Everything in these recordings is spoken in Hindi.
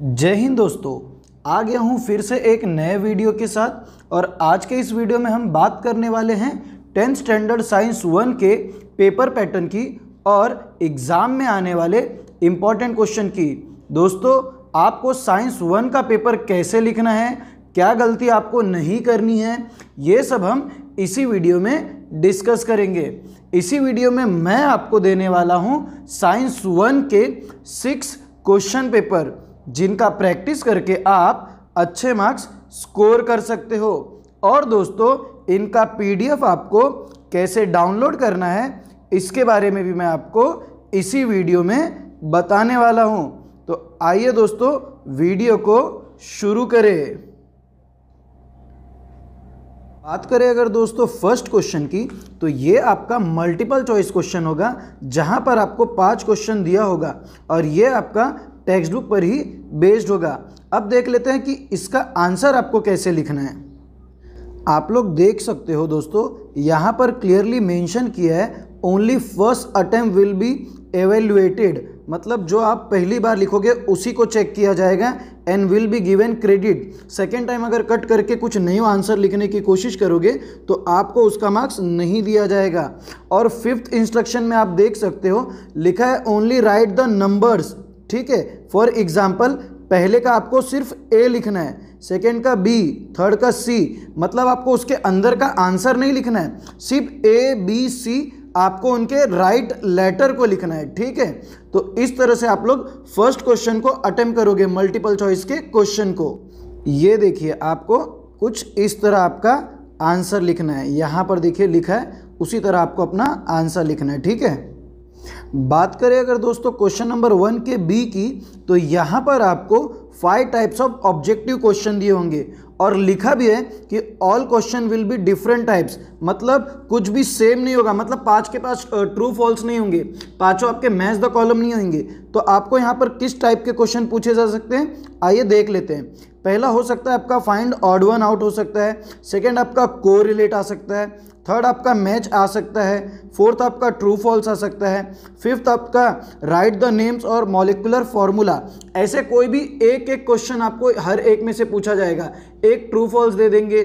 जय हिंद दोस्तों आ गया हूँ फिर से एक नए वीडियो के साथ और आज के इस वीडियो में हम बात करने वाले हैं टेंथ स्टैंडर्ड साइंस वन के पेपर पैटर्न की और एग्ज़ाम में आने वाले इम्पॉर्टेंट क्वेश्चन की दोस्तों आपको साइंस वन का पेपर कैसे लिखना है क्या गलती आपको नहीं करनी है ये सब हम इसी वीडियो में डिस्कस करेंगे इसी वीडियो में मैं आपको देने वाला हूँ साइंस वन के सिक्स क्वेश्चन पेपर जिनका प्रैक्टिस करके आप अच्छे मार्क्स स्कोर कर सकते हो और दोस्तों इनका पीडीएफ आपको कैसे डाउनलोड करना है इसके बारे में भी मैं आपको इसी वीडियो में बताने वाला हूँ तो आइए दोस्तों वीडियो को शुरू करें बात करें अगर दोस्तों फर्स्ट क्वेश्चन की तो ये आपका मल्टीपल चॉइस क्वेश्चन होगा जहाँ पर आपको पांच क्वेश्चन दिया होगा और ये आपका टेक्स्ट बुक पर ही बेस्ड होगा अब देख लेते हैं कि इसका आंसर आपको कैसे लिखना है आप लोग देख सकते हो दोस्तों यहाँ पर क्लियरली मेंशन किया है only first attempt will be evaluated मतलब जो आप पहली बार लिखोगे उसी को चेक किया जाएगा and will be given credit second time अगर कट करके कुछ नए आंसर लिखने की कोशिश करोगे तो आपको उसका मार्क्स नहीं दिया जाएगा और फिफ्थ इंस्ट्रक्शन में आप देख सकते हो लिखा है ओनली राइट द नंबर्स ठीक है फॉर एग्जाम्पल पहले का आपको सिर्फ ए लिखना है सेकेंड का बी थर्ड का सी मतलब आपको उसके अंदर का आंसर नहीं लिखना है सिर्फ ए बी सी आपको उनके राइट लेटर को लिखना है ठीक है तो इस तरह से आप लोग फर्स्ट क्वेश्चन को अटेम्प करोगे मल्टीपल चॉइस के क्वेश्चन को ये देखिए आपको कुछ इस तरह आपका आंसर लिखना है यहाँ पर देखिए लिखा है उसी तरह आपको अपना आंसर लिखना है ठीक है बात करें अगर दोस्तों क्वेश्चन नंबर वन के बी की तो यहाँ पर आपको five types of objective question दिए होंगे और लिखा भी है कि all question will be different types मतलब कुछ भी सेम नहीं होगा मतलब पांच के पास ट्रू फॉल्स नहीं होंगे पांचों आपके मैच द कॉलम नहीं होंगे तो आपको यहाँ पर किस टाइप के क्वेश्चन पूछे जा सकते हैं आइए देख लेते हैं पहला हो सकता है आपका फाइंड ऑड वन आउट हो सकता है सेकेंड आपका को रिलेट आ सकता है थर्ड आपका मैच आ सकता है फोर्थ आपका ट्रू फॉल्स आ सकता है फिफ्थ आपका राइट द नेम्स और मॉलिकुलर फॉर्मूला ऐसे कोई भी एक एक क्वेश्चन आपको हर एक में से पूछा जाएगा एक ट्रू फॉल्स दे देंगे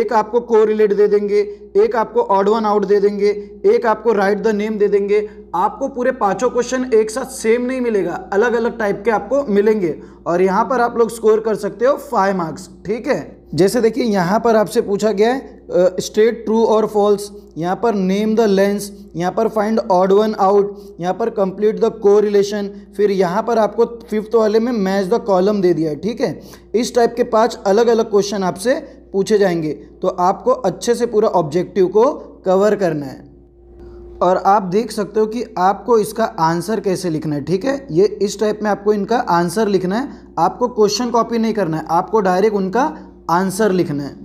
एक आपको कोरिलेट दे देंगे एक आपको ऑड वन आउट दे देंगे एक आपको राइट द नेम दे देंगे आपको पूरे पांचों क्वेश्चन एक साथ सेम नहीं मिलेगा अलग अलग टाइप के आपको मिलेंगे और यहाँ पर आप लोग स्कोर कर सकते हो फाइव मार्क्स ठीक है जैसे देखिए यहाँ पर आपसे पूछा गया है स्ट्रेट ट्रू और फॉल्स यहाँ पर नेम द लेंस यहाँ पर फाइंड ऑड वन आउट यहाँ पर कंप्लीट द को रिलेशन फिर यहाँ पर आपको फिफ्थ वाले में मैच द कॉलम दे दिया है ठीक है इस टाइप के पांच अलग अलग क्वेश्चन आपसे पूछे जाएंगे तो आपको अच्छे से पूरा ऑब्जेक्टिव को कवर करना है और आप देख सकते हो कि आपको इसका आंसर कैसे लिखना है ठीक है ये इस टाइप में आपको इनका आंसर लिखना है आपको क्वेश्चन कॉपी नहीं करना है आपको डायरेक्ट उनका आंसर लिखना है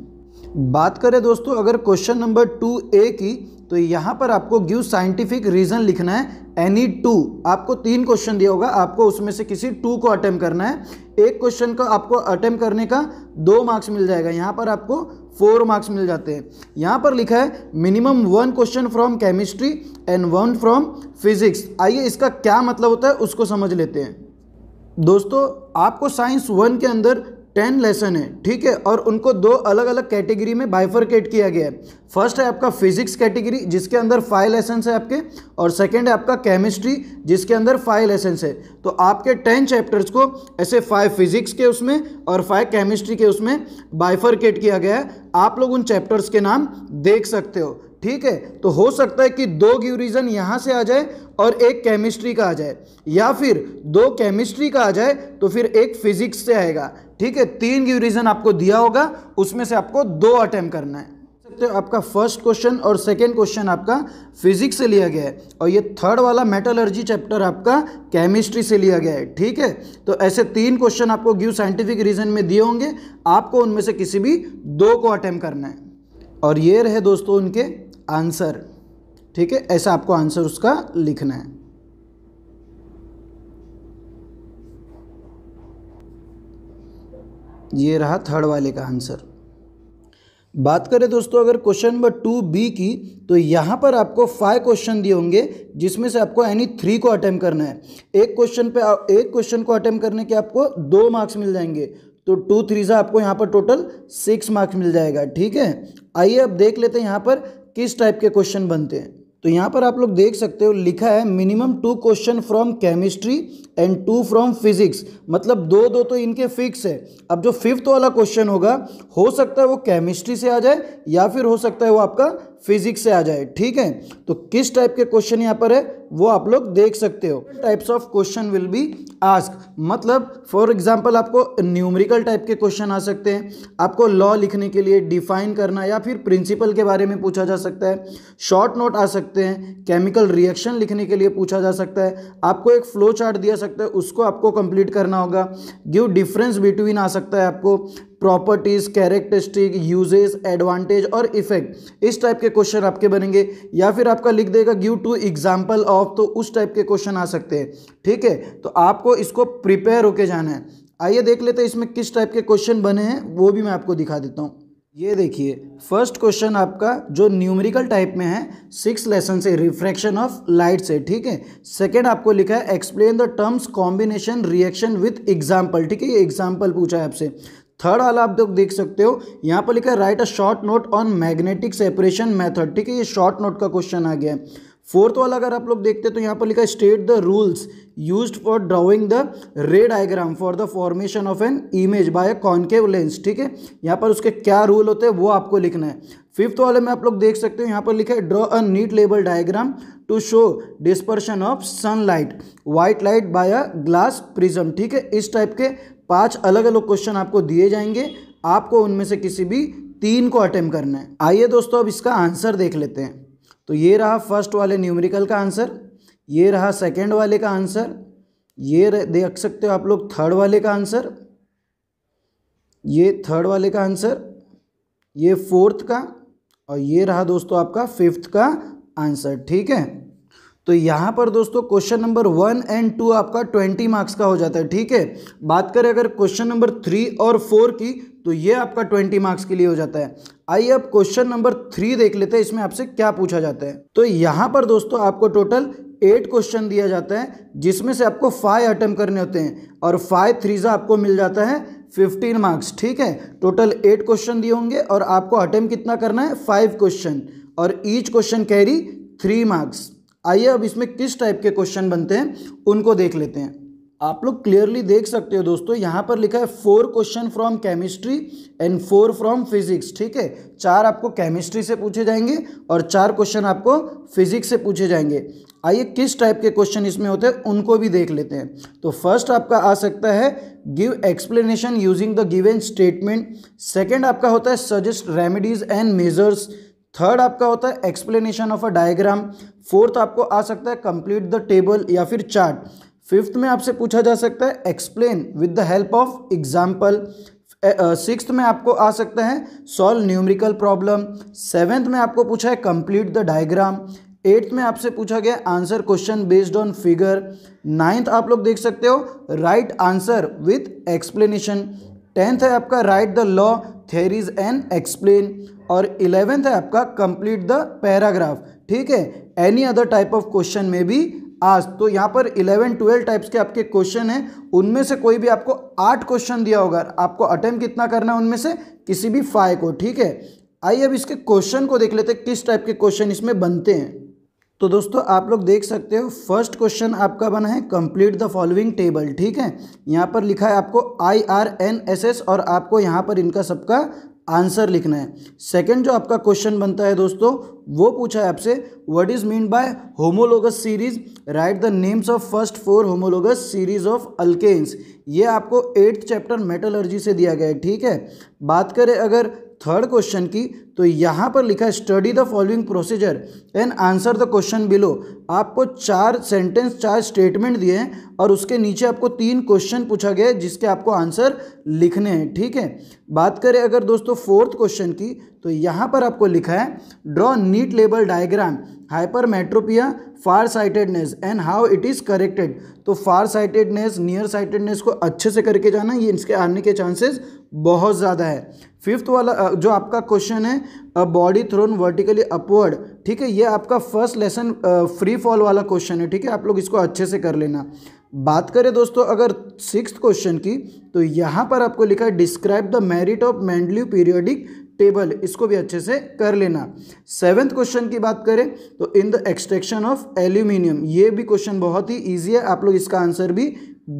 बात करें दोस्तों अगर क्वेश्चन नंबर टू ए की तो यहाँ पर आपको गिव साइंटिफिक रीज़न लिखना है एनी टू आपको तीन क्वेश्चन दिया होगा आपको उसमें से किसी टू को अटैम्प करना है एक क्वेश्चन का आपको अटैम्प करने का दो मार्क्स मिल जाएगा यहाँ पर आपको फोर मार्क्स मिल जाते हैं यहाँ पर लिखा है minimum one question from chemistry and one from physics आइए इसका क्या मतलब होता है उसको समझ लेते हैं दोस्तों आपको साइंस वन के अंदर टेन लेसन है ठीक है और उनको दो अलग अलग कैटेगरी में बाइफरकेट किया गया है फर्स्ट है आपका फिजिक्स कैटेगरी जिसके अंदर फाइव लेसन है आपके और सेकेंड है आपका केमिस्ट्री जिसके अंदर फाइव लेसन है तो आपके टेन चैप्टर्स को ऐसे फाइव फिजिक्स के उसमें और फाइव केमिस्ट्री के उसमें बाइफरकेट किया गया है आप लोग उन चैप्टर्स के नाम देख सकते हो ठीक है तो हो सकता है कि दो ग्यूरिजन यहाँ से आ जाए और एक केमिस्ट्री का आ जाए या फिर दो केमिस्ट्री का आ जाए तो फिर एक फिजिक्स से आएगा ठीक है तीन ग्यूरिजन आपको दिया होगा उसमें से आपको दो अटैम्प करना है तो आपका फर्स्ट क्वेश्चन और सेकेंड क्वेश्चन आपका फिजिक्स से लिया गया है और ये थर्ड वाला मेटलर्जी चैप्टर आपका केमिस्ट्री से लिया गया है ठीक है तो ऐसे तीन क्वेश्चन आपको गिव साइंटिफिक रीजन में दिए होंगे आपको उनमें से किसी भी दो को अटैम्प करना है और ये रहे दोस्तों उनके आंसर ठीक है ऐसा आपको आंसर उसका लिखना है ये रहा थर्ड वाले का आंसर बात करें दोस्तों अगर क्वेश्चन नंबर टू बी की तो यहाँ पर आपको फाइव क्वेश्चन दिए होंगे जिसमें से आपको एनी थ्री को अटैम्प करना है एक क्वेश्चन पे एक क्वेश्चन को अटैम्प करने के आपको दो मार्क्स मिल जाएंगे तो टू थ्री से आपको यहाँ पर टोटल सिक्स मार्क्स मिल जाएगा ठीक है आइए अब देख लेते हैं यहाँ पर किस टाइप के क्वेश्चन बनते हैं तो यहाँ पर आप लोग देख सकते हो लिखा है minimum two question from chemistry and two from physics मतलब दो दो तो इनके फिक्स है अब जो फिफ्थ वाला क्वेश्चन होगा हो सकता है वो केमिस्ट्री से आ जाए या फिर हो सकता है वो आपका फिजिक्स से आ जाए ठीक है तो किस टाइप के क्वेश्चन यहाँ पर है वो आप लोग देख सकते हो types of question will be ask मतलब फॉर एग्जाम्पल आपको न्यूमरिकल टाइप के क्वेश्चन आ सकते हैं आपको लॉ लिखने के लिए डिफाइन करना या फिर प्रिंसिपल के बारे में पूछा जा सकता है शॉर्ट नोट आ सकते हैं केमिकल रिएक्शन लिखने के लिए पूछा जा सकता है आपको एक फ्लो चार्ट दिया सकता है उसको आपको कंप्लीट करना होगा गिव डिफरेंस बिटवीन आ सकता है आपको प्रॉपर्टीज कैरेक्टरिस्टिक यूजेस एडवांटेज और इफेक्ट इस टाइप के क्वेश्चन आपके बनेंगे या फिर आपका लिख देगा गिव टू एग्जाम्पल ऑफ तो उस टाइप के क्वेश्चन आ सकते हैं ठीक है तो आपको इसको प्रिपेयर होके जाना है आइए देख लेते हैं इसमें किस टाइप के क्वेश्चन बने हैं वो भी मैं आपको दिखा देता हूँ ये देखिए फर्स्ट क्वेश्चन आपका जो न्यूमेरिकल टाइप में है सिक्स लेसन से रिफ्रैक्शन ऑफ लाइट से ठीक है सेकेंड आपको लिखा है explain the terms combination reaction with example ठीक है ये एग्जाम्पल पूछा है आपसे थर्ड वाला आप लोग देख सकते हो यहाँ पर लिखा है write a short note on magnetic separation method ठीक है ये शॉर्ट नोट का क्वेश्चन आ गया है फोर्थ वाला अगर आप लोग देखते हैं तो यहाँ पर लिखा है state the rules use for drawing the ray diagram for the formation of an image by a concave lens ठीक है यहाँ पर उसके क्या रूल होते हैं वो आपको लिखना है फिफ्थ वाले में आप लोग देख सकते हो यहाँ पर लिखा है draw a neat label diagram to show dispersion of sunlight white light by a glass prism ठीक है इस टाइप के पांच अलग अलग क्वेश्चन आपको दिए जाएंगे आपको उनमें से किसी भी तीन को अटेम्प करना है आइए दोस्तों अब इसका आंसर देख लेते हैं तो ये रहा फर्स्ट वाले न्यूमेरिकल का आंसर ये रहा सेकेंड वाले का आंसर ये देख सकते हो आप लोग थर्ड वाले का आंसर ये थर्ड वाले का आंसर ये फोर्थ का और ये रहा दोस्तों आपका फिफ्थ का आंसर ठीक है तो यहाँ पर दोस्तों question number one and two आपका ट्वेंटी मार्क्स का हो जाता है ठीक है बात करें अगर क्वेश्चन नंबर थ्री और फोर की तो ये आपका ट्वेंटी मार्क्स के लिए हो जाता है आइए अब क्वेश्चन नंबर थ्री देख लेते हैं इसमें आपसे क्या पूछा जाता है तो यहाँ पर दोस्तों आपको टोटल एट क्वेश्चन दिया जाता है जिसमें से आपको फाइव अटेम्प करने होते हैं और फाइव थ्रीजा आपको मिल जाता है फिफ्टीन मार्क्स ठीक है टोटल एट क्वेश्चन दिए होंगे और आपको अटेम्प कितना करना है फाइव क्वेश्चन और each question carry three marks आइए अब इसमें किस टाइप के क्वेश्चन बनते हैं उनको देख लेते हैं आप लोग क्लियरली देख सकते हो दोस्तों यहां पर लिखा है four question from chemistry and four from physics ठीक है चार आपको केमिस्ट्री से पूछे जाएंगे और चार क्वेश्चन आपको फिजिक्स से पूछे जाएंगे आइए किस टाइप के क्वेश्चन इसमें होते हैं उनको भी देख लेते हैं तो फर्स्ट आपका आ सकता है give explanation using the given statement second आपका होता है suggest remedies and measures third आपका होता है explanation of a diagram fourth आपको आ सकता है कंप्लीट द टेबल या फिर चार्ट फिफ्थ में आपसे पूछा जा सकता है explain with the help of example six में आपको आ सकता है सॉल्व न्यूमरिकल प्रॉब्लम सेवेंथ में आपको पूछा है कंप्लीट द डायग्राम एट्थ में आपसे पूछा गया answer question based on figure ninth आप लोग देख सकते हो right answer with explanation tenth है आपका write the law theories and explain और इलेवेंथ है आपका कंप्लीट द पैराग्राफ ठीक है any other type of question में भी आज तो यहाँ पर इलेवन ट्वेल्व टाइप्स के आपके क्वेश्चन हैं उनमें से कोई भी आपको आठ क्वेश्चन दिया होगा आपको अटेम्प कितना करना है उनमें से किसी भी फाइव को ठीक है आइए अब इसके क्वेश्चन को देख लेते हैं किस टाइप के क्वेश्चन इसमें बनते हैं तो दोस्तों आप लोग देख सकते हो फर्स्ट क्वेश्चन आपका बना है कंप्लीट द फॉलोइंग टेबल ठीक है यहाँ पर लिखा है आपको I R N S S और आपको यहाँ पर इनका सबका आंसर लिखना है सेकंड जो आपका क्वेश्चन बनता है दोस्तों वो पूछा है आपसे what is mean by homologous series write the names of first four homologous series of alkanes ये आपको एट्थ चैप्टर मेटलर्जी से दिया गया है ठीक है बात करें अगर थर्ड क्वेश्चन की तो यहाँ पर लिखा है study the following procedure and answer the question below आपको चार सेंटेंस चार स्टेटमेंट दिए हैं और उसके नीचे आपको तीन क्वेश्चन पूछा गया है जिसके आपको आंसर लिखने हैं ठीक है बात करें अगर दोस्तों फोर्थ क्वेश्चन की तो यहाँ पर आपको लिखा है draw neat label diagram hypermetropia far sightedness and how it is corrected तो फार साइटेडनेस नियर साइटेडनेस को अच्छे से करके जाना ये इसके आने के चांसेस बहुत ज़्यादा है फिफ्थ वाला जो आपका क्वेश्चन है बॉडी थ्रोन वर्टिकली अपवर्ड ठीक है ये आपका फर्स्ट लेसन फ्री फॉल वाला क्वेश्चन है ठीक है आप लोग इसको अच्छे से कर लेना बात करें दोस्तों अगर सिक्स क्वेश्चन की तो यहाँ पर आपको लिखा है describe the merit of Mendeleev periodic table इसको भी अच्छे से कर लेना सेवेंथ क्वेश्चन की बात करें तो in the extraction of aluminium ये भी क्वेश्चन बहुत ही ईजी है आप लोग इसका आंसर भी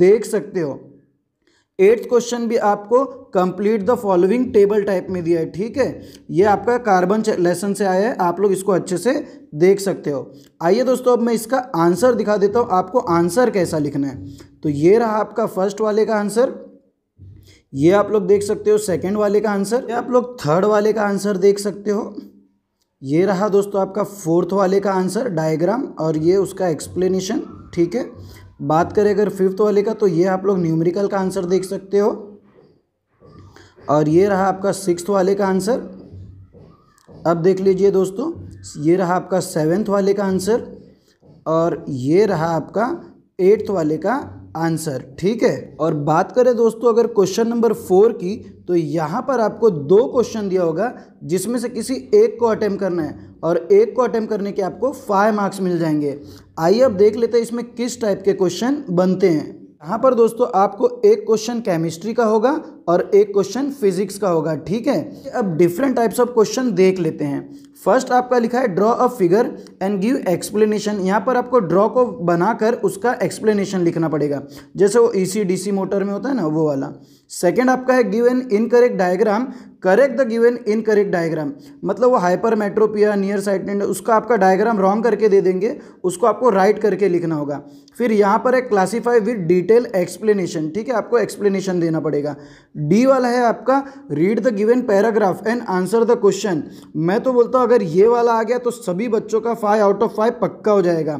देख सकते हो एट्थ क्वेश्चन भी आपको complete the following table type में दिया है ठीक है ये आपका कार्बन लेसन से आया है आप लोग इसको अच्छे से देख सकते हो आइए दोस्तों अब मैं इसका आंसर दिखा देता हूँ आपको आंसर कैसा लिखना है तो ये रहा आपका फर्स्ट वाले का आंसर ये आप लोग देख सकते हो सेकेंड वाले का आंसर ये आप लोग थर्ड वाले का आंसर देख सकते हो ये रहा दोस्तों आपका फोर्थ वाले का आंसर डायग्राम और ये उसका एक्सप्लेनेशन ठीक है बात करें अगर फिफ्थ वाले का तो ये आप लोग न्यूमेरिकल का आंसर देख सकते हो और ये रहा आपका सिक्स्थ वाले का आंसर अब देख लीजिए दोस्तों ये रहा आपका सेवेंथ वाले का आंसर और ये रहा आपका एट्थ वाले का आंसर ठीक है और बात करें दोस्तों अगर क्वेश्चन नंबर फोर की तो यहाँ पर आपको दो क्वेश्चन दिया होगा जिसमें से किसी एक को अटैम्प करना है और एक को अटैम्प करने के आपको फाइव मार्क्स मिल जाएंगे आइए अब देख लेते हैं इसमें किस टाइप के क्वेश्चन बनते हैं यहाँ पर दोस्तों आपको एक क्वेश्चन केमिस्ट्री का होगा और एक क्वेश्चन फिजिक्स का होगा ठीक है अब डिफरेंट टाइप्स ऑफ क्वेश्चन देख लेते हैं फर्स्ट आपका लिखा है draw a figure and give explanation यहाँ पर आपको ड्रॉ को बनाकर उसका एक्सप्लेनेशन लिखना पड़ेगा जैसे वो ई e सी मोटर में होता है ना वो वाला सेकेंड आपका है give an incorrect diagram correct the give an incorrect diagram मतलब वो हाइपर मेट्रोपिया नियर साइटेंड उसका आपका डायग्राम रॉन्ग करके दे देंगे उसको आपको राइट करके लिखना होगा फिर यहाँ पर है क्लासीफाई विथ डिटेल एक्सप्लेनेशन ठीक है आपको एक्सप्लेनेशन देना पड़ेगा डी वाला है आपका read the given paragraph and answer the question मैं तो बोलता हूँ अगर ये वाला आ गया तो सभी बच्चों का फाइव आउट ऑफ फाइव पक्का हो जाएगा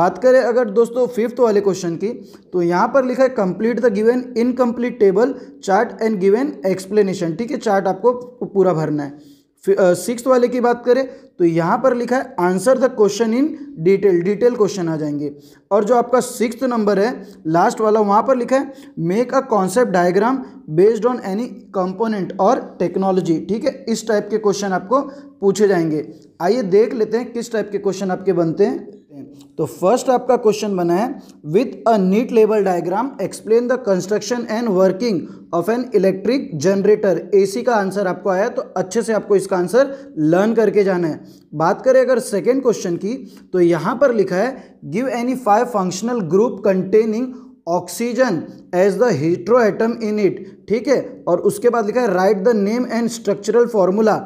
बात करें अगर दोस्तों फिफ्थ वाले क्वेश्चन की तो यहाँ पर लिखा है complete the given incomplete table chart and given explanation ठीक है चार्ट आपको पूरा भरना है सिक्स वाले की बात करें तो यहाँ पर लिखा है answer the question in detail detail question आ जाएंगे और जो आपका सिक्स नंबर है लास्ट वाला वहाँ पर लिखा है make a concept diagram based on any component और टेक्नोलॉजी ठीक है इस टाइप के क्वेश्चन आपको पूछे जाएंगे आइए देख लेते हैं किस टाइप के क्वेश्चन आपके बनते हैं हैं तो फर्स्ट आपका क्वेश्चन बना है with a neat label diagram explain the construction and working of an electric generator AC का आंसर आपको आया तो अच्छे से आपको इसका आंसर लर्न करके जाना है बात करें अगर सेकेंड क्वेश्चन की तो यहाँ पर लिखा है give any five functional group containing oxygen as the hetero atom in it ठीक है और उसके बाद लिखा है write the name and structural formula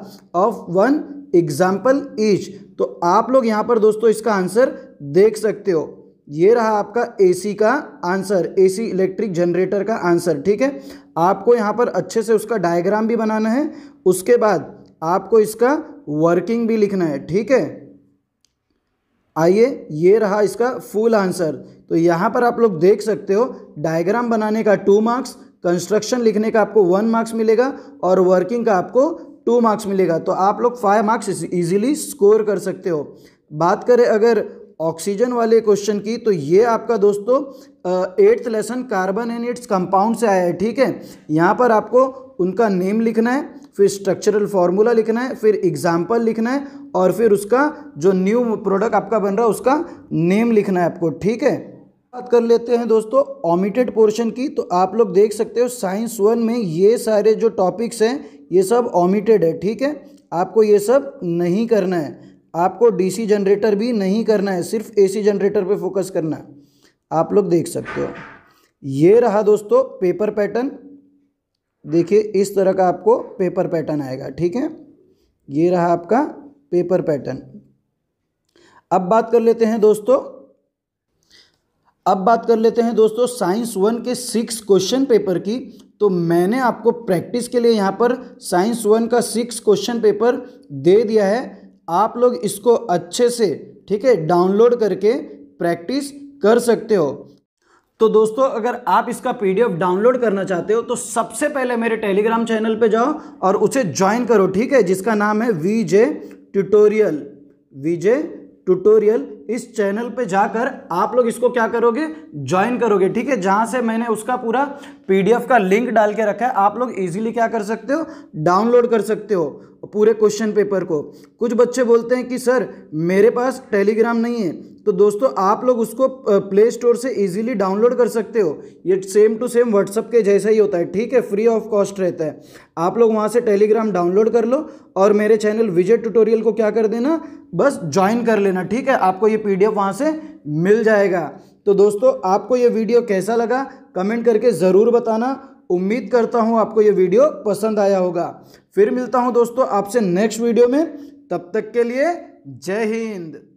of one example each तो आप लोग यहाँ पर दोस्तों इसका आंसर देख सकते हो ये रहा आपका एसी का आंसर एसी इलेक्ट्रिक जनरेटर का आंसर ठीक है आपको यहाँ पर अच्छे से उसका डायग्राम भी बनाना है उसके बाद आपको इसका वर्किंग भी लिखना है ठीक है आइए ये रहा इसका फुल आंसर तो यहाँ पर आप लोग देख सकते हो डायग्राम बनाने का टू मार्क्स कंस्ट्रक्शन लिखने का आपको वन मार्क्स मिलेगा और वर्किंग का आपको टू मार्क्स मिलेगा तो आप लोग फाइव मार्क्स इजीली स्कोर कर सकते हो बात करें अगर ऑक्सीजन वाले क्वेश्चन की तो ये आपका दोस्तों eighth lesson carbon and its compound से आया है ठीक है यहाँ पर आपको उनका नेम लिखना है फिर स्ट्रक्चरल फार्मूला लिखना है फिर एग्जाम्पल लिखना है और फिर उसका जो न्यू प्रोडक्ट आपका बन रहा है उसका नेम लिखना है आपको ठीक है बात कर लेते हैं दोस्तों ओमिटेड पोर्शन की तो आप लोग देख सकते हो साइंस वन में ये सारे जो टॉपिक्स हैं ये सब ओमिटेड है ठीक है आपको ये सब नहीं करना है आपको डीसी जनरेटर भी नहीं करना है सिर्फ एसी जनरेटर पे फोकस करना है आप लोग देख सकते हो ये रहा दोस्तों पेपर पैटर्न देखिए इस तरह का आपको पेपर पैटर्न आएगा ठीक है ये रहा आपका पेपर पैटर्न अब बात कर लेते हैं दोस्तों अब बात कर लेते हैं दोस्तों साइंस वन के सिक्स क्वेश्चन पेपर की तो मैंने आपको प्रैक्टिस के लिए यहाँ पर साइंस वन का सिक्स क्वेश्चन पेपर दे दिया है आप लोग इसको अच्छे से ठीक है डाउनलोड करके प्रैक्टिस कर सकते हो तो दोस्तों अगर आप इसका पीडीएफ डाउनलोड करना चाहते हो तो सबसे पहले मेरे टेलीग्राम चैनल पे जाओ और उसे ज्वाइन करो ठीक है जिसका नाम है जे ट्यूटोरियल जे ट्यूटोरियल इस चैनल पे जाकर आप लोग इसको क्या करोगे ज्वाइन करोगे ठीक है जहाँ से मैंने उसका पूरा पीडीएफ का लिंक डाल के रखा है आप लोग इजीली क्या कर सकते हो डाउनलोड कर सकते हो पूरे क्वेश्चन पेपर को कुछ बच्चे बोलते हैं कि सर मेरे पास टेलीग्राम नहीं है तो दोस्तों आप लोग उसको प्ले स्टोर से इजीली डाउनलोड कर सकते हो ये सेम टू सेम व्हाट्सअप के जैसा ही होता है ठीक है फ्री ऑफ कॉस्ट रहता है आप लोग वहाँ से टेलीग्राम डाउनलोड कर लो और मेरे चैनल विजय ट्यूटोरियल को क्या कर देना बस ज्वाइन कर लेना ठीक है आपको ये पी डी वहाँ से मिल जाएगा तो दोस्तों आपको ये वीडियो कैसा लगा कमेंट करके ज़रूर बताना उम्मीद करता हूँ आपको ये वीडियो पसंद आया होगा फिर मिलता हूँ दोस्तों आपसे नेक्स्ट वीडियो में तब तक के लिए जय हिंद